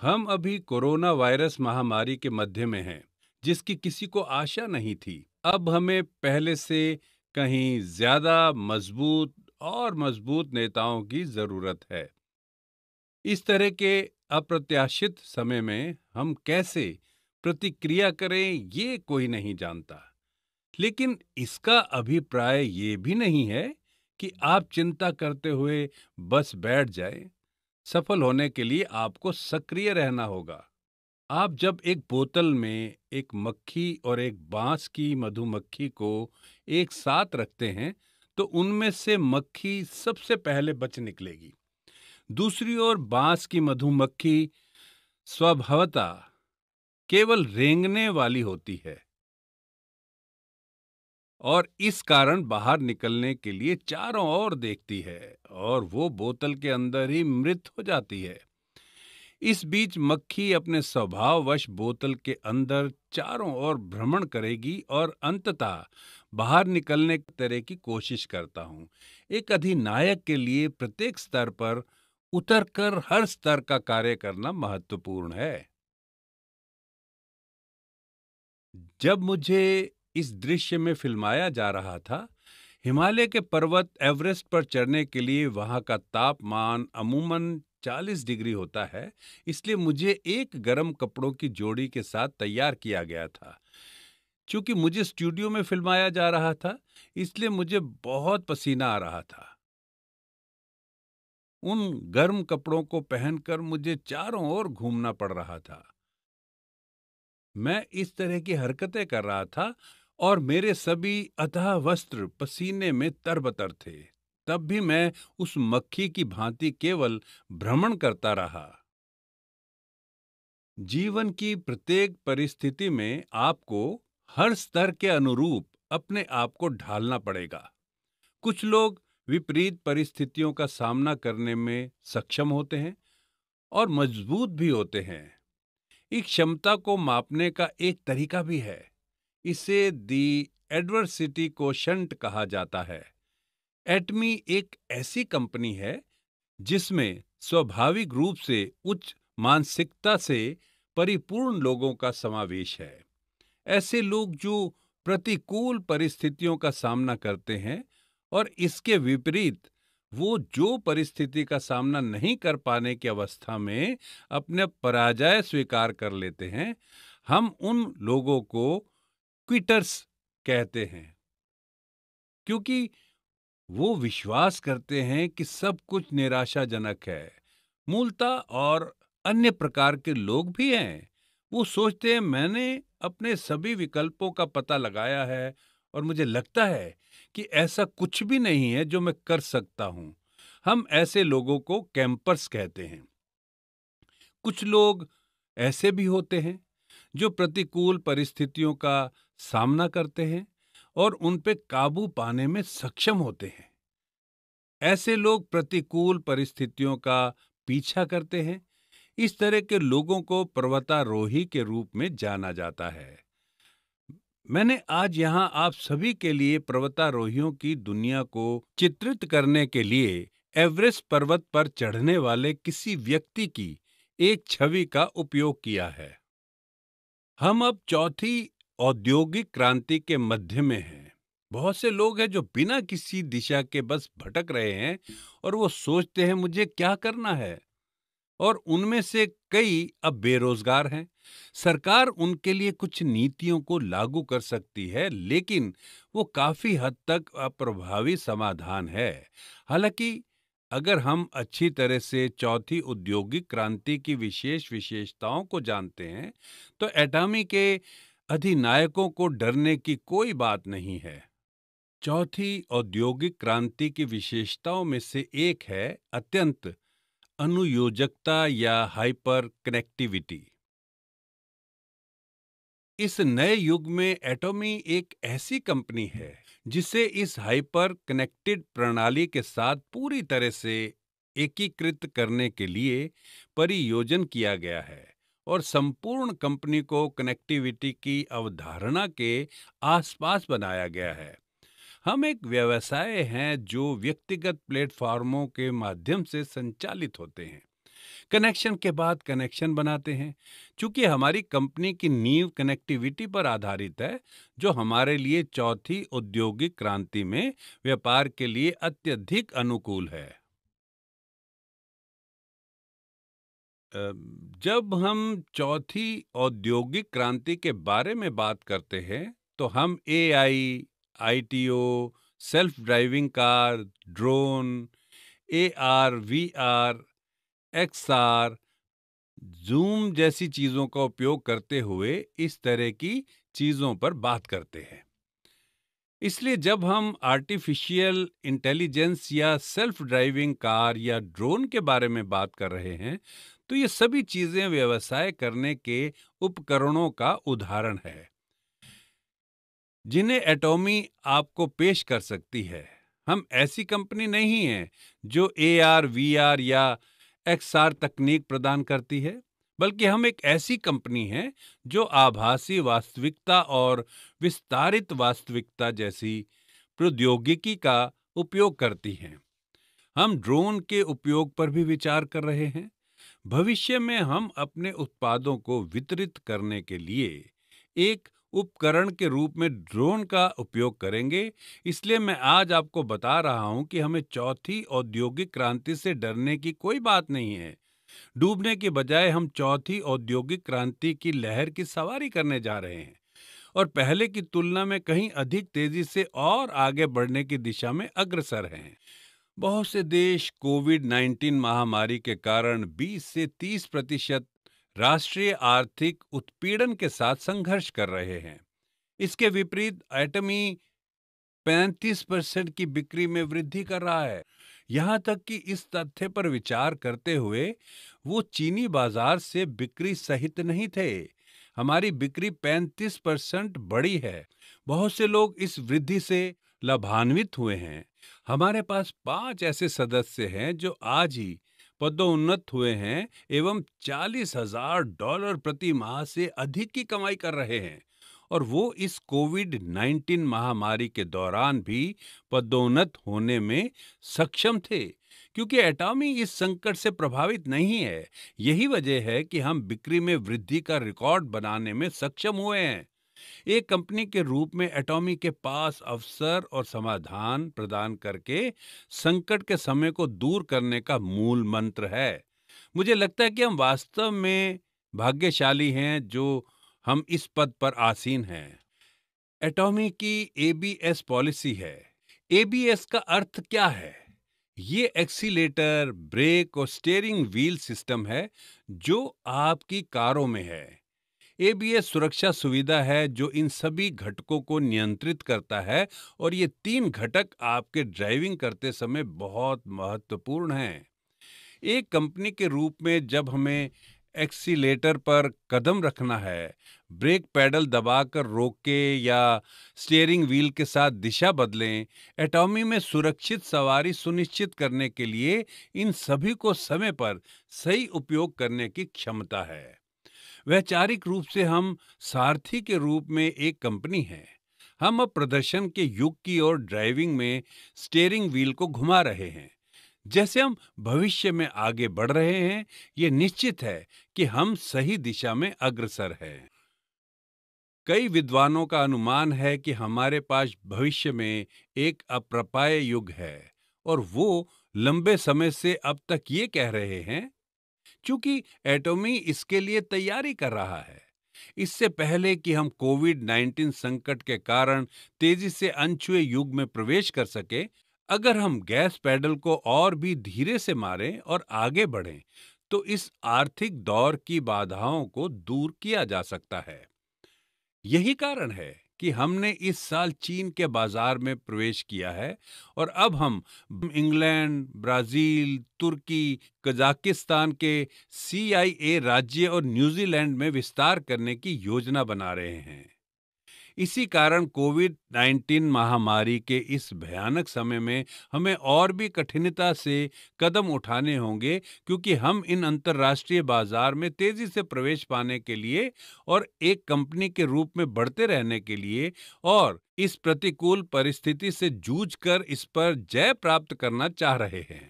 हम अभी corona virus महामारी के मध्य में हैं जिसकी किसी को आशा नहीं थी अब हमें पहले से कहीं ज्यादा मजबूत और मजबूत नेताओं की जरूरत है इस तरह के अप्रत्याशित समय में हम कैसे प्रतिक्रिया करें ये कोई नहीं जानता लेकिन इसका अभिप्राय ये भी नहीं है कि आप चिंता करते हुए बस बैठ जाएं सफल होने के लिए आपको सक्रिय रहना होगा आप जब एक बोतल में एक मक्खी और एक बांस की मधुमक्खी को एक साथ रखते हैं तो उनमें से मक्खी सबसे पहले बच निकलेगी दूसरी ओर बांस की मधुमक्खी स्वभावता केवल रेंगने वाली होती है और इस कारण बाहर निकलने के लिए चारों ओर देखती है और वो बोतल के अंदर ही मृत हो जाती है इस बीच मक्खी अपने स्वभाववश बोतल के अंदर चारों ओर भ्रमण करेगी और अंततः बाहर निकलने की तरह की कोशिश करता हूँ एक अधिनायक के लिए प्रत्येक स्तर पर उतरकर हर स्तर का कार्य करना महत्वपूर्ण है जब मुझे इस दृश्य में फिल्माया जा रहा था हिमालय के पर्वत एवरेस्ट पर चढ़ने के लिए वहाँ का तापमान अमूमन 40 डिग्री होता है इसलिए मुझे एक गर्म कपड़ों की जोड़ी के साथ तैयार किया गया था क्योंकि मुझे स्टूडियो में फिल्माया जा रहा था इसलिए मुझे बहुत पसीना आ रहा था उन गर्म कपड़ों को पहनकर मुझे चारों ओर घूमना पड़ रहा था मैं इस तरह की हरकतें कर रहा था और मेरे सभी अतः वस्त्र पसीने में तरबतर थे तब भी मैं उस मक्खी की भांति केवल भ्रमण करता रहा जीवन की प्रत्येक परिस्थिति में आपको हर स्तर के अनुरूप अपने आप को ढालना पड़ेगा कुछ लोग विपरीत परिस्थितियों का सामना करने में सक्षम होते हैं और मजबूत भी होते हैं इस क्षमता को मापने का एक तरीका भी है इसे दी एडवर्सिटी कोशंट कहा जाता है एटमी एक ऐसी कंपनी है जिसमें स्वाभाविक रूप से उच्च मानसिकता से परिपूर्ण लोगों का समावेश है ऐसे लोग जो प्रतिकूल परिस्थितियों का सामना करते हैं और इसके विपरीत वो जो परिस्थिति का सामना नहीं कर पाने की अवस्था में अपने पराजय स्वीकार कर लेते हैं हम उन लोगों को क्विटर्स कहते हैं क्योंकि वो विश्वास करते हैं कि सब कुछ निराशाजनक है मूलता और अन्य प्रकार के लोग भी हैं वो सोचते हैं मैंने अपने सभी विकल्पों का पता लगाया है और मुझे लगता है कि ऐसा कुछ भी नहीं है जो मैं कर सकता हूं हम ऐसे लोगों को कैंपर्स कहते हैं कुछ लोग ऐसे भी होते हैं जो प्रतिकूल परिस्थितियों का सामना करते हैं और उन पे काबू पाने में सक्षम होते हैं ऐसे लोग प्रतिकूल परिस्थितियों का पीछा करते हैं इस तरह के लोगों को पर्वतारोही के रूप में जाना जाता है मैंने आज यहाँ आप सभी के लिए पर्वतारोहियों की दुनिया को चित्रित करने के लिए एवरेस्ट पर्वत पर चढ़ने वाले किसी व्यक्ति की एक छवि का उपयोग किया है हम अब चौथी औद्योगिक क्रांति के मध्य में है बहुत से लोग हैं जो बिना किसी दिशा के बस भटक रहे हैं और वो सोचते हैं मुझे क्या करना है और उनमें से कई अब बेरोजगार हैं सरकार उनके लिए कुछ नीतियों को लागू कर सकती है लेकिन वो काफी हद तक अप्रभावी समाधान है हालांकि अगर हम अच्छी तरह से चौथी औद्योगिक क्रांति की विशेष विशेषताओं को जानते हैं तो एटामी के अधिनायकों को डरने की कोई बात नहीं है चौथी औद्योगिक क्रांति की विशेषताओं में से एक है अत्यंत अनुयोजकता या हाइपर कनेक्टिविटी इस नए युग में एटॉमी एक ऐसी कंपनी है जिसे इस हाइपर कनेक्टेड प्रणाली के साथ पूरी तरह से एकीकृत करने के लिए परियोजन किया गया है और संपूर्ण कंपनी को कनेक्टिविटी की अवधारणा के आसपास बनाया गया है हम एक व्यवसाय हैं जो व्यक्तिगत प्लेटफॉर्मों के माध्यम से संचालित होते हैं कनेक्शन के बाद कनेक्शन बनाते हैं क्योंकि हमारी कंपनी की नींव कनेक्टिविटी पर आधारित है जो हमारे लिए चौथी औद्योगिक क्रांति में व्यापार के लिए अत्यधिक अनुकूल है जब हम चौथी औद्योगिक क्रांति के बारे में बात करते हैं तो हम AI, ITO, self driving car drone AR, VR, XR, Zoom जैसी चीजों का उपयोग करते हुए इस तरह की चीजों पर बात करते हैं इसलिए जब हम आर्टिफिशियल इंटेलिजेंस या सेल्फ ड्राइविंग कार या ड्रोन के बारे में बात कर रहे हैं तो ये सभी चीजें व्यवसाय करने के उपकरणों का उदाहरण है जिन्हें एटॉमी आपको पेश कर सकती है हम ऐसी कंपनी नहीं है जो ए आर वी आर या एक्स आर तकनीक प्रदान करती है बल्कि हम एक ऐसी कंपनी है जो आभासी वास्तविकता और विस्तारित वास्तविकता जैसी प्रौद्योगिकी का उपयोग करती है हम ड्रोन के उपयोग पर भी विचार कर रहे हैं भविष्य में हम अपने उत्पादों को वितरित करने के लिए एक उपकरण के रूप में ड्रोन का उपयोग करेंगे इसलिए मैं आज आपको बता रहा हूं कि हमें चौथी औद्योगिक क्रांति से डरने की कोई बात नहीं है डूबने के बजाय हम चौथी औद्योगिक क्रांति की लहर की सवारी करने जा रहे हैं और पहले की तुलना में कहीं अधिक तेजी से और आगे बढ़ने की दिशा में अग्रसर हैं बहुत से देश कोविड 19 महामारी के कारण 20 से 30 प्रतिशत राष्ट्रीय आर्थिक उत्पीड़न के साथ संघर्ष कर रहे हैं इसके विपरीत एटमी 35 परसेंट की बिक्री में वृद्धि कर रहा है यहाँ तक कि इस तथ्य पर विचार करते हुए वो चीनी बाजार से बिक्री सहित नहीं थे हमारी बिक्री 35 परसेंट बड़ी है बहुत से लोग इस वृद्धि से लाभान्वित हुए हैं हमारे पास पांच ऐसे सदस्य हैं जो आज ही पदोन्नत हुए हैं एवं चालीस हजार डॉलर प्रति माह से अधिक की कमाई कर रहे हैं और वो इस कोविड 19 महामारी के दौरान भी पदोन्नत होने में सक्षम थे क्योंकि एटॉमी इस संकट से प्रभावित नहीं है यही वजह है कि हम बिक्री में वृद्धि का रिकॉर्ड बनाने में सक्षम हुए हैं एक कंपनी के रूप में एटॉमी के पास अवसर और समाधान प्रदान करके संकट के समय को दूर करने का मूल मंत्र है मुझे लगता है कि हम वास्तव में भाग्यशाली हैं जो हम इस पद पर आसीन हैं एटॉमी की एबीएस पॉलिसी है एबीएस का अर्थ क्या है ये एक्सीटर ब्रेक और स्टेयरिंग व्हील सिस्टम है जो आपकी कारों में है एबीएस सुरक्षा सुविधा है जो इन सभी घटकों को नियंत्रित करता है और ये तीन घटक आपके ड्राइविंग करते समय बहुत महत्वपूर्ण हैं एक कंपनी के रूप में जब हमें एक्सीटर पर कदम रखना है ब्रेक पैडल दबाकर रोके या स्टीयरिंग व्हील के साथ दिशा बदलें एटॉमी में सुरक्षित सवारी सुनिश्चित करने के लिए इन सभी को समय पर सही उपयोग करने की क्षमता है वैचारिक रूप से हम सारथी के रूप में एक कंपनी है हम अब प्रदर्शन के युग की ओर ड्राइविंग में स्टेयरिंग व्हील को घुमा रहे हैं जैसे हम भविष्य में आगे बढ़ रहे हैं ये निश्चित है कि हम सही दिशा में अग्रसर है कई विद्वानों का अनुमान है कि हमारे पास भविष्य में एक अप्रपाय युग है और वो लंबे समय से अब तक ये कह रहे हैं क्योंकि एटोमी इसके लिए तैयारी कर रहा है इससे पहले कि हम कोविड 19 संकट के कारण तेजी से अनछुए युग में प्रवेश कर सके अगर हम गैस पैडल को और भी धीरे से मारें और आगे बढ़ें तो इस आर्थिक दौर की बाधाओं को दूर किया जा सकता है यही कारण है कि हमने इस साल चीन के बाजार में प्रवेश किया है और अब हम इंग्लैंड ब्राज़ील तुर्की कजाकिस्तान के सीआईए राज्य और न्यूजीलैंड में विस्तार करने की योजना बना रहे हैं इसी कारण कोविड 19 महामारी के इस भयानक समय में हमें और भी कठिनता से कदम उठाने होंगे क्योंकि हम इन अंतर्राष्ट्रीय बाजार में तेजी से प्रवेश पाने के लिए और एक कंपनी के रूप में बढ़ते रहने के लिए और इस प्रतिकूल परिस्थिति से जूझकर इस पर जय प्राप्त करना चाह रहे हैं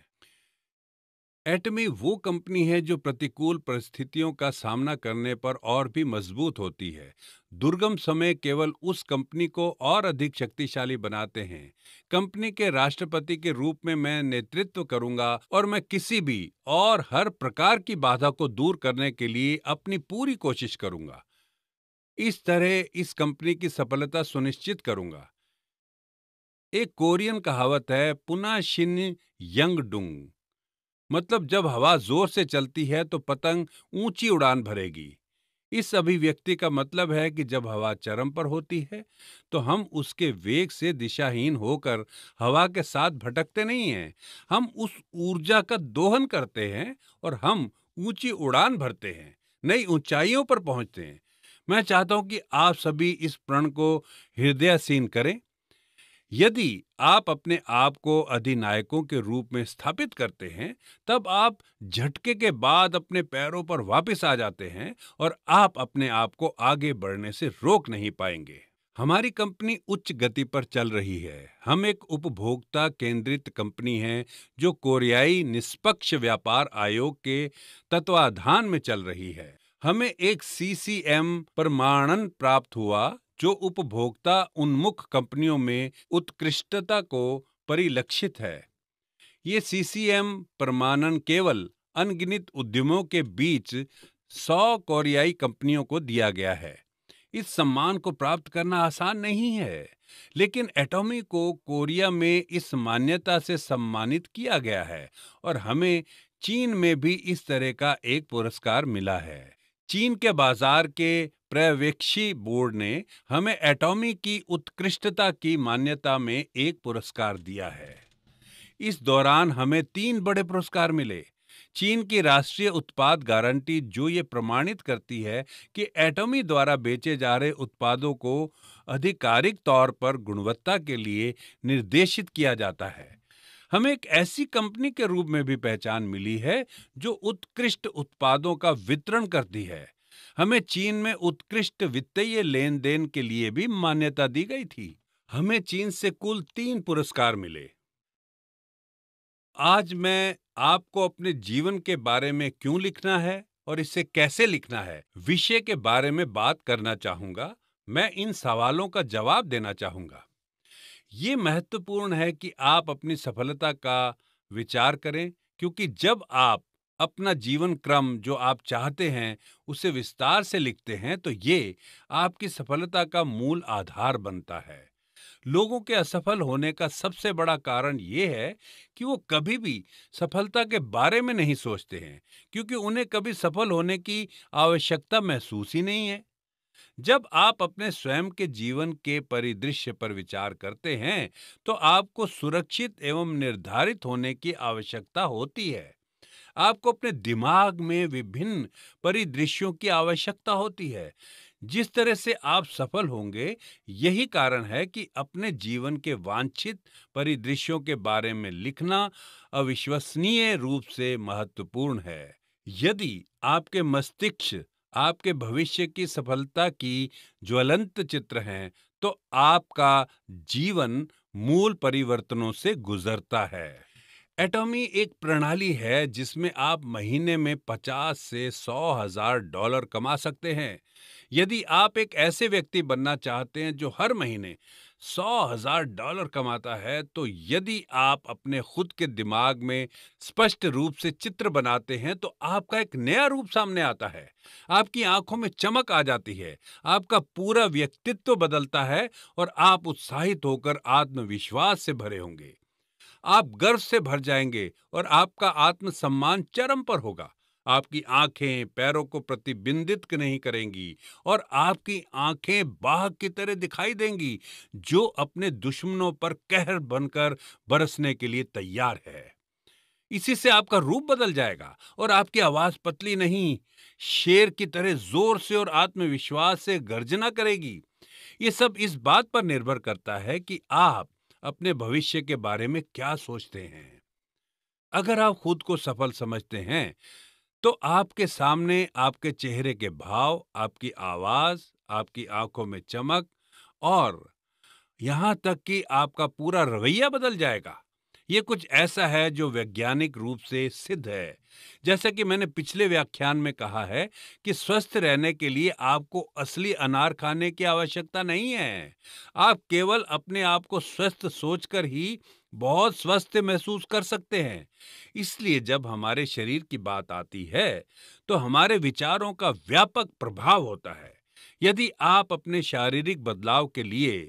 एटमी वो कंपनी है जो प्रतिकूल परिस्थितियों का सामना करने पर और भी मजबूत होती है दुर्गम समय केवल उस कंपनी को और अधिक शक्तिशाली बनाते हैं कंपनी के राष्ट्रपति के रूप में मैं नेतृत्व करूंगा और मैं किसी भी और हर प्रकार की बाधा को दूर करने के लिए अपनी पूरी कोशिश करूंगा इस तरह इस कंपनी की सफलता सुनिश्चित करूंगा एक कोरियन कहावत है पुनः शिन यंग डुंग मतलब जब हवा जोर से चलती है तो पतंग ऊंची उड़ान भरेगी इस अभिव्यक्ति का मतलब है कि जब हवा चरम पर होती है तो हम उसके वेग से दिशाहीन होकर हवा के साथ भटकते नहीं हैं हम उस ऊर्जा का दोहन करते हैं और हम ऊंची उड़ान भरते हैं नई ऊंचाइयों पर पहुंचते हैं मैं चाहता हूं कि आप सभी इस प्रण को हृदयसीन करें यदि आप अपने आप को अधिनायकों के रूप में स्थापित करते हैं तब आप झटके के बाद अपने पैरों पर वापस आ जाते हैं और आप अपने आप को आगे बढ़ने से रोक नहीं पाएंगे हमारी कंपनी उच्च गति पर चल रही है हम एक उपभोक्ता केंद्रित कंपनी है जो कोरियाई निष्पक्ष व्यापार आयोग के तत्वाधान में चल रही है हमें एक सीसीएम प्रमाणन प्राप्त हुआ जो उपभोक्ता उन्मुख कंपनियों में उत्कृष्टता को परिलक्षित है ये सीसीएम प्रमाणन केवल अनगिनित उद्यमों के बीच सौ कोरियाई कंपनियों को दिया गया है इस सम्मान को प्राप्त करना आसान नहीं है लेकिन एटॉमी को कोरिया में इस मान्यता से सम्मानित किया गया है और हमें चीन में भी इस तरह का एक पुरस्कार मिला है चीन के बाजार के पर्यवेक्षी बोर्ड ने हमें एटॉमी की उत्कृष्टता की मान्यता में एक पुरस्कार दिया है इस दौरान हमें तीन बड़े पुरस्कार मिले चीन की राष्ट्रीय उत्पाद गारंटी जो ये प्रमाणित करती है कि एटॉमी द्वारा बेचे जा रहे उत्पादों को आधिकारिक तौर पर गुणवत्ता के लिए निर्देशित किया जाता है हमें एक ऐसी कंपनी के रूप में भी पहचान मिली है जो उत्कृष्ट उत्पादों का वितरण करती है हमें चीन में उत्कृष्ट वित्तीय लेन देन के लिए भी मान्यता दी गई थी हमें चीन से कुल तीन पुरस्कार मिले आज मैं आपको अपने जीवन के बारे में क्यों लिखना है और इसे कैसे लिखना है विषय के बारे में बात करना चाहूंगा मैं इन सवालों का जवाब देना चाहूंगा ये महत्वपूर्ण है कि आप अपनी सफलता का विचार करें क्योंकि जब आप अपना जीवन क्रम जो आप चाहते हैं उसे विस्तार से लिखते हैं तो ये आपकी सफलता का मूल आधार बनता है लोगों के असफल होने का सबसे बड़ा कारण ये है कि वो कभी भी सफलता के बारे में नहीं सोचते हैं क्योंकि उन्हें कभी सफल होने की आवश्यकता महसूस ही नहीं है जब आप अपने स्वयं के जीवन के परिदृश्य पर विचार करते हैं तो आपको सुरक्षित एवं निर्धारित होने की आवश्यकता होती है आपको अपने दिमाग में विभिन्न परिदृश्यों की आवश्यकता होती है जिस तरह से आप सफल होंगे यही कारण है कि अपने जीवन के वांछित परिदृश्यों के बारे में लिखना अविश्वसनीय रूप से महत्वपूर्ण है यदि आपके मस्तिष्क आपके भविष्य की सफलता की ज्वलंत चित्र हैं तो आपका जीवन मूल परिवर्तनों से गुजरता है एटॉमी एक प्रणाली है जिसमें आप महीने में पचास से सौ हजार डॉलर कमा सकते हैं यदि आप एक ऐसे व्यक्ति बनना चाहते हैं जो हर महीने सौ हजार डॉलर कमाता है तो यदि आप अपने खुद के दिमाग में स्पष्ट रूप से चित्र बनाते हैं तो आपका एक नया रूप सामने आता है आपकी आंखों में चमक आ जाती है आपका पूरा व्यक्तित्व बदलता है और आप उत्साहित होकर आत्मविश्वास से भरे होंगे आप गर्व से भर जाएंगे और आपका आत्मसम्मान चरम पर होगा आपकी आंखें पैरों को प्रतिबिंबित नहीं करेंगी और आपकी आंखें बाघ की तरह दिखाई देंगी जो अपने दुश्मनों पर कहर बनकर बरसने के लिए तैयार है इसी से आपका रूप बदल जाएगा और आपकी आवाज पतली नहीं शेर की तरह जोर से और आत्मविश्वास से गर्जना करेगी ये सब इस बात पर निर्भर करता है कि आप अपने भविष्य के बारे में क्या सोचते हैं अगर आप खुद को सफल समझते हैं तो आपके सामने आपके चेहरे के भाव आपकी आवाज आपकी आंखों में चमक और यहां तक कि आपका पूरा रवैया बदल जाएगा ये कुछ ऐसा है जो वैज्ञानिक रूप से सिद्ध है जैसा कि मैंने पिछले व्याख्यान में कहा है कि स्वस्थ रहने के लिए आपको असली अनार खाने की आवश्यकता नहीं है आप केवल अपने आप को स्वस्थ सोचकर ही बहुत स्वस्थ महसूस कर सकते हैं इसलिए जब हमारे शरीर की बात आती है तो हमारे विचारों का व्यापक प्रभाव होता है यदि आप अपने शारीरिक बदलाव के लिए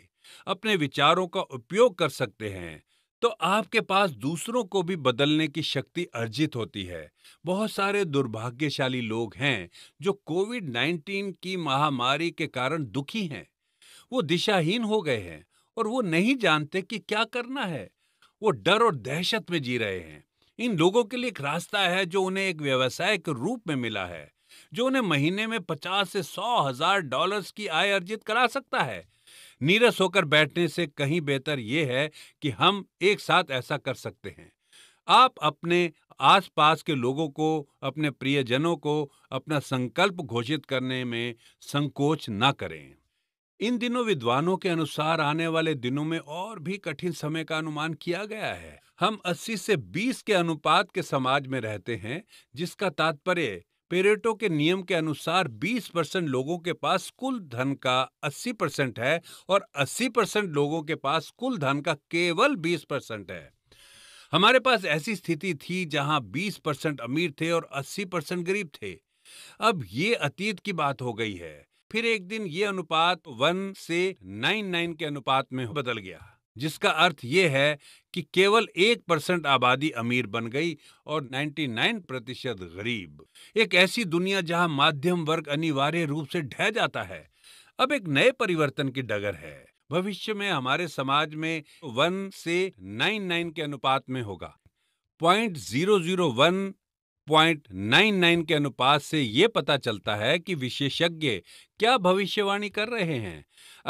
अपने विचारों का उपयोग कर सकते हैं तो आपके पास दूसरों को भी बदलने की शक्ति अर्जित होती है बहुत सारे दुर्भाग्यशाली लोग हैं जो कोविड 19 की महामारी के कारण दुखी हैं वो दिशाहीन हो गए हैं और वो नहीं जानते कि क्या करना है वो डर और दहशत में जी रहे हैं इन लोगों के लिए एक रास्ता है जो उन्हें एक व्यवसाय के रूप में मिला है जो उन्हें महीने में पचास से सौ हजार डॉलर्स की आय अर्जित करा सकता है नीरस होकर बैठने से कहीं बेहतर ये है कि हम एक साथ ऐसा कर सकते हैं आप अपने आसपास के लोगों को अपने प्रियजनों को अपना संकल्प घोषित करने में संकोच ना करें इन दिनों विद्वानों के अनुसार आने वाले दिनों में और भी कठिन समय का अनुमान किया गया है हम 80 से 20 के अनुपात के समाज में रहते हैं जिसका तात्पर्य पेरेटो के नियम के अनुसार 20 परसेंट लोगों के पास कुल धन का 80 परसेंट है और 80 परसेंट लोगों के पास कुल धन का केवल 20 परसेंट है हमारे पास ऐसी स्थिति थी जहां 20 परसेंट अमीर थे और 80 परसेंट गरीब थे अब ये अतीत की बात हो गई है फिर एक दिन ये अनुपात वन से नाइन नाइन के अनुपात में बदल गया जिसका अर्थ ये है कि केवल एक परसेंट आबादी अमीर बन गई और 99 प्रतिशत गरीब एक ऐसी दुनिया जहां माध्यम वर्ग अनिवार्य रूप से ढह जाता है अब एक नए परिवर्तन की डगर है भविष्य में हमारे समाज में वन से नाइन नाइन के अनुपात में होगा पॉइंट जीरो जीरो वन 0.99 के अनुपात से ये पता चलता है कि विशेषज्ञ क्या भविष्यवाणी कर रहे हैं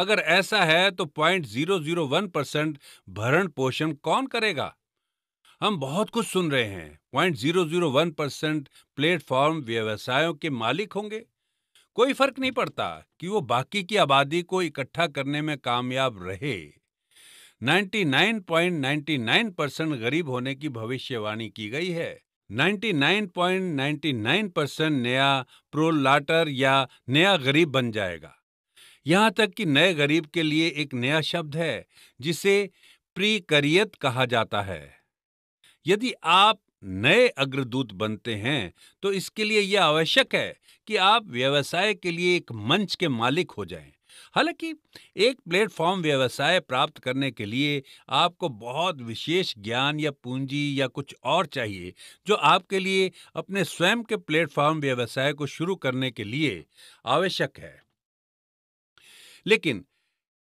अगर ऐसा है तो 0.001 परसेंट भरण पोषण कौन करेगा हम बहुत कुछ सुन रहे हैं 0.001 परसेंट प्लेटफॉर्म व्यवसायों के मालिक होंगे कोई फर्क नहीं पड़ता कि वो बाकी की आबादी को इकट्ठा करने में कामयाब रहे 99.99 परसेंट गरीब होने की भविष्यवाणी की गई है 99.99 परसेंट नया प्रोलाटर या नया गरीब बन जाएगा यहां तक कि नए गरीब के लिए एक नया शब्द है जिसे प्रीकरियत कहा जाता है यदि आप नए अग्रदूत बनते हैं तो इसके लिए यह आवश्यक है कि आप व्यवसाय के लिए एक मंच के मालिक हो जाएं। हालांकि एक प्लेटफॉर्म व्यवसाय प्राप्त करने के लिए आपको बहुत विशेष ज्ञान या पूंजी या कुछ और चाहिए जो आपके लिए अपने स्वयं के प्लेटफॉर्म व्यवसाय को शुरू करने के लिए आवश्यक है लेकिन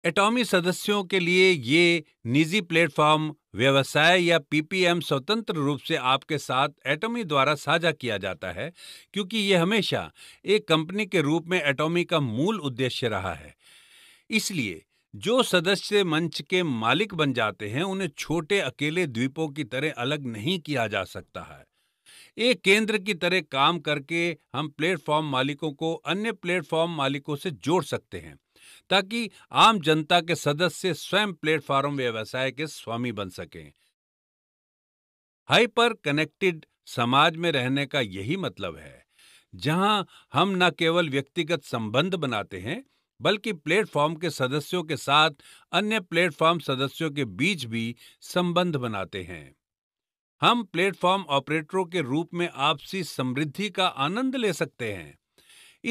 एटॉमी सदस्यों के लिए ये निजी प्लेटफॉर्म व्यवसाय या पीपीएम स्वतंत्र रूप से आपके साथ एटॉमी द्वारा साझा किया जाता है क्योंकि ये हमेशा एक कंपनी के रूप में एटॉमी का मूल उद्देश्य रहा है इसलिए जो सदस्य मंच के मालिक बन जाते हैं उन्हें छोटे अकेले द्वीपों की तरह अलग नहीं किया जा सकता है एक केंद्र की तरह काम करके हम प्लेटफॉर्म मालिकों को अन्य प्लेटफॉर्म मालिकों से जोड़ सकते हैं ताकि आम जनता के सदस्य स्वयं प्लेटफॉर्म व्यवसाय के स्वामी बन सकें हाइपर कनेक्टेड समाज में रहने का यही मतलब है जहां हम न केवल व्यक्तिगत संबंध बनाते हैं बल्कि प्लेटफॉर्म के सदस्यों के साथ अन्य प्लेटफॉर्म सदस्यों के बीच भी संबंध बनाते हैं हम प्लेटफॉर्म ऑपरेटरों के रूप में आपसी समृद्धि का आनंद ले सकते हैं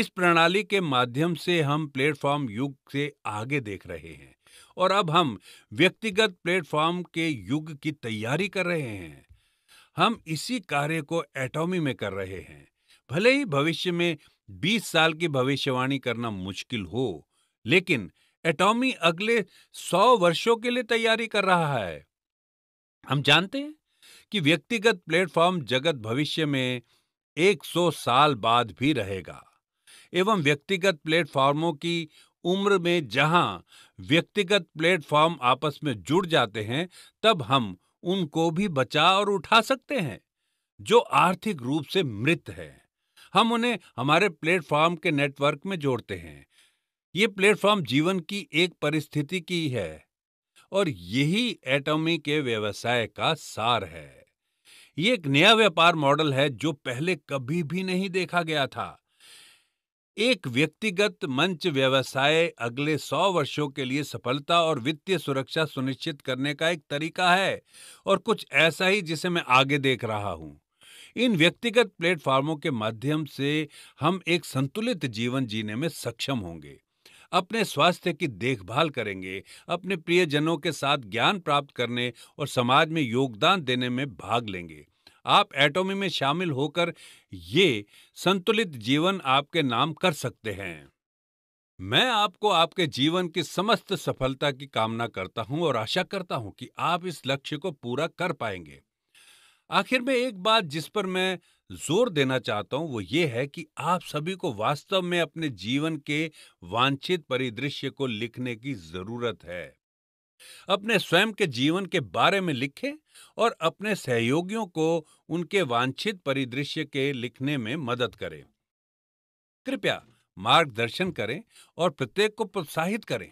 इस प्रणाली के माध्यम से हम प्लेटफॉर्म युग से आगे देख रहे हैं और अब हम व्यक्तिगत प्लेटफॉर्म के युग की तैयारी कर रहे हैं हम इसी कार्य को एटॉमी में कर रहे हैं भले ही भविष्य में 20 साल की भविष्यवाणी करना मुश्किल हो लेकिन एटॉमी अगले 100 वर्षों के लिए तैयारी कर रहा है हम जानते हैं कि व्यक्तिगत प्लेटफॉर्म जगत भविष्य में 100 साल बाद भी रहेगा एवं व्यक्तिगत प्लेटफॉर्मों की उम्र में जहां व्यक्तिगत प्लेटफॉर्म आपस में जुड़ जाते हैं तब हम उनको भी बचा और उठा सकते हैं जो आर्थिक रूप से मृत है हम उन्हें हमारे प्लेटफॉर्म के नेटवर्क में जोड़ते हैं ये प्लेटफॉर्म जीवन की एक परिस्थिति की है और यही एटॉमी के व्यवसाय का सार है ये एक नया व्यापार मॉडल है जो पहले कभी भी नहीं देखा गया था एक व्यक्तिगत मंच व्यवसाय अगले सौ वर्षों के लिए सफलता और वित्तीय सुरक्षा सुनिश्चित करने का एक तरीका है और कुछ ऐसा ही जिसे मैं आगे देख रहा हूं इन व्यक्तिगत प्लेटफॉर्मों के माध्यम से हम एक संतुलित जीवन जीने में सक्षम होंगे अपने स्वास्थ्य की देखभाल करेंगे अपने प्रियजनों के साथ ज्ञान प्राप्त करने और समाज में योगदान देने में भाग लेंगे आप एटोमी में शामिल होकर ये संतुलित जीवन आपके नाम कर सकते हैं मैं आपको आपके जीवन की समस्त सफलता की कामना करता हूं और आशा करता हूं कि आप इस लक्ष्य को पूरा कर पाएंगे आखिर में एक बात जिस पर मैं जोर देना चाहता हूं वो ये है कि आप सभी को वास्तव में अपने जीवन के वांछित परिदृश्य को लिखने की जरूरत है अपने स्वयं के जीवन के बारे में लिखें और अपने सहयोगियों को उनके वांछित परिदृश्य के लिखने में मदद करें कृपया मार्गदर्शन करें और प्रत्येक को प्रोत्साहित करें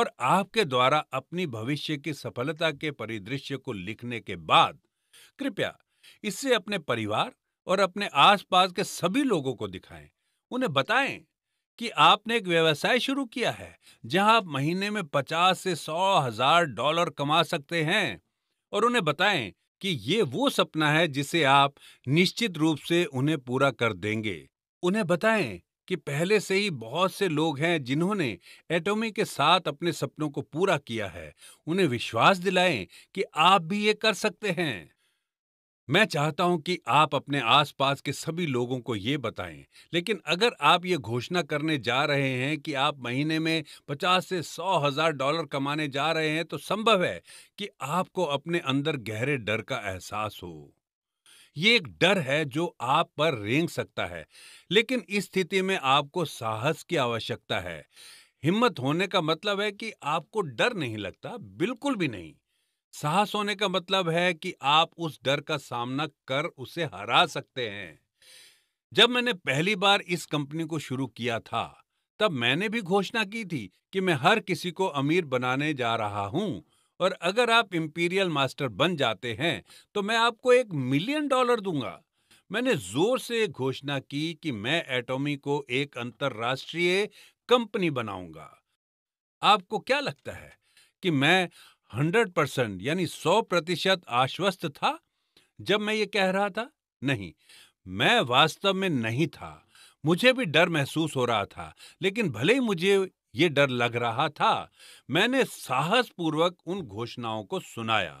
और आपके द्वारा अपनी भविष्य की सफलता के परिदृश्य को लिखने के बाद कृपया इसे अपने परिवार और अपने आसपास के सभी लोगों को दिखाएं। उन्हें बताएं कि आपने एक व्यवसाय शुरू किया है जहां आप महीने में पचास से सौ हजार डॉलर कमा सकते हैं और उन्हें बताएं कि ये वो सपना है जिसे आप निश्चित रूप से उन्हें पूरा कर देंगे उन्हें बताएं कि पहले से ही बहुत से लोग हैं जिन्होंने एटोमी के साथ अपने सपनों को पूरा किया है उन्हें विश्वास दिलाएं कि आप भी ये कर सकते हैं मैं चाहता हूं कि आप अपने आसपास के सभी लोगों को ये बताएं, लेकिन अगर आप ये घोषणा करने जा रहे हैं कि आप महीने में 50 से सौ हजार डॉलर कमाने जा रहे हैं तो संभव है कि आपको अपने अंदर गहरे डर का एहसास हो ये एक डर है जो आप पर रेंग सकता है लेकिन इस स्थिति में आपको साहस की आवश्यकता है हिम्मत होने का मतलब है कि आपको डर नहीं लगता बिल्कुल भी नहीं साहस होने का मतलब है कि आप उस डर का सामना कर उसे हरा सकते हैं जब मैंने पहली बार इस कंपनी को शुरू किया था तब मैंने भी घोषणा की थी कि मैं हर किसी को अमीर बनाने जा रहा हूं और अगर आप इंपीरियल मास्टर बन जाते हैं तो मैं आपको एक मिलियन डॉलर दूंगा मैंने जोर से घोषणा की कि मैं एटॉमी को एक अंतरराष्ट्रीय कंपनी बनाऊंगा आपको क्या लगता है कि मैं हंड्रेड परसेंट यानी सौ प्रतिशत आश्वस्त था जब मैं ये कह रहा था नहीं मैं वास्तव में नहीं था मुझे भी डर महसूस हो रहा था लेकिन भले ही मुझे ये डर लग रहा था मैंने साहसपूर्वक उन घोषणाओं को सुनाया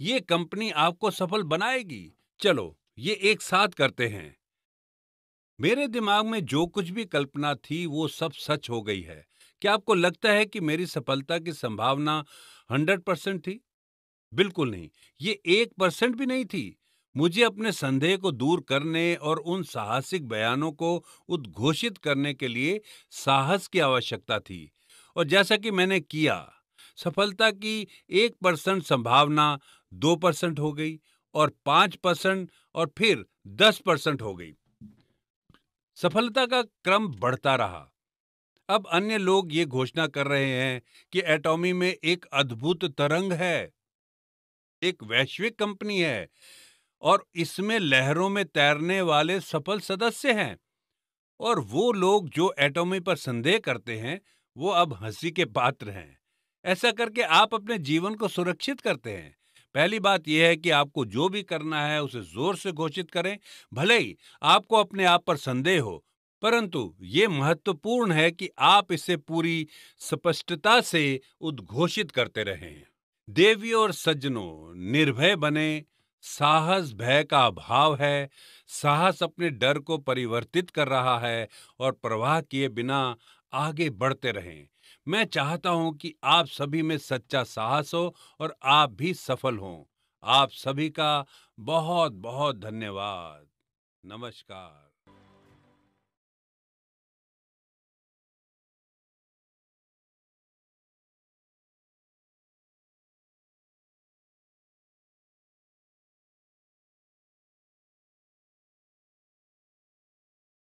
ये कंपनी आपको सफल बनाएगी चलो ये एक साथ करते हैं मेरे दिमाग में जो कुछ भी कल्पना थी वो सब सच हो गई है क्या आपको लगता है कि मेरी सफलता की संभावना 100 परसेंट थी बिल्कुल नहीं ये एक परसेंट भी नहीं थी मुझे अपने संदेह को दूर करने और उन साहसिक बयानों को उद्घोषित करने के लिए साहस की आवश्यकता थी और जैसा कि मैंने किया सफलता की एक परसेंट संभावना दो परसेंट हो गई और पांच परसेंट और फिर दस परसेंट हो गई सफलता का क्रम बढ़ता रहा अब अन्य लोग ये घोषणा कर रहे हैं कि एटॉमी में एक अद्भुत तरंग है एक वैश्विक कंपनी है और इसमें लहरों में तैरने वाले सफल सदस्य हैं और वो लोग जो एटॉमी पर संदेह करते हैं वो अब हंसी के पात्र हैं ऐसा करके आप अपने जीवन को सुरक्षित करते हैं पहली बात यह है कि आपको जो भी करना है उसे जोर से घोषित करें भले ही आपको अपने आप पर संदेह हो परंतु ये महत्वपूर्ण है कि आप इसे पूरी स्पष्टता से उद्घोषित करते रहें देवी और सज्जनों निर्भय बने साहस भय का अभाव है साहस अपने डर को परिवर्तित कर रहा है और प्रवाह किए बिना आगे बढ़ते रहें मैं चाहता हूं कि आप सभी में सच्चा साहस हो और आप भी सफल हों आप सभी का बहुत बहुत धन्यवाद नमस्कार